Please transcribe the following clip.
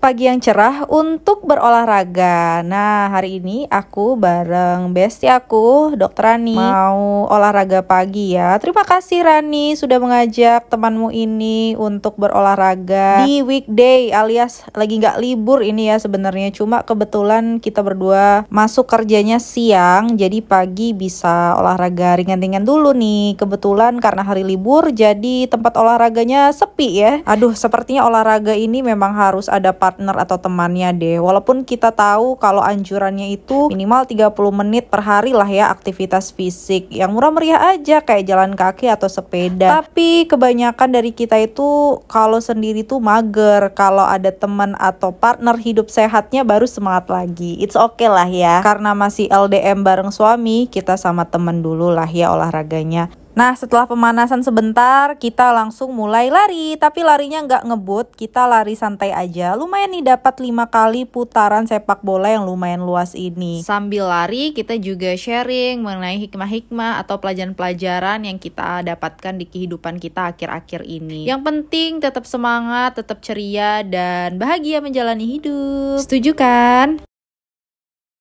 pagi yang cerah untuk berolahraga. Nah, hari ini aku bareng besti aku, Dokter Rani, mau olahraga pagi ya. Terima kasih Rani sudah mengajak temanmu ini untuk berolahraga di weekday alias lagi nggak libur ini ya sebenarnya. Cuma kebetulan kita berdua masuk kerjanya siang, jadi pagi bisa olahraga ringan-ringan dulu nih. Kebetulan karena hari libur jadi tempat olahraganya sepi ya. Aduh, sepertinya olahraga ini memang harus ada partner atau temannya deh. Walaupun kita tahu kalau anjurannya itu minimal 30 menit per hari lah ya aktivitas fisik yang murah meriah aja kayak jalan kaki atau sepeda. Tapi kebanyakan dari kita itu kalau sendiri tuh mager, kalau ada teman atau partner hidup sehatnya baru semangat lagi. It's okay lah ya. Karena masih LDM bareng suami, kita sama temen dulu lah ya olahraganya. Nah setelah pemanasan sebentar kita langsung mulai lari Tapi larinya nggak ngebut kita lari santai aja Lumayan nih dapat 5 kali putaran sepak bola yang lumayan luas ini Sambil lari kita juga sharing mengenai hikmah-hikmah atau pelajaran-pelajaran yang kita dapatkan di kehidupan kita akhir-akhir ini Yang penting tetap semangat, tetap ceria dan bahagia menjalani hidup Setuju kan?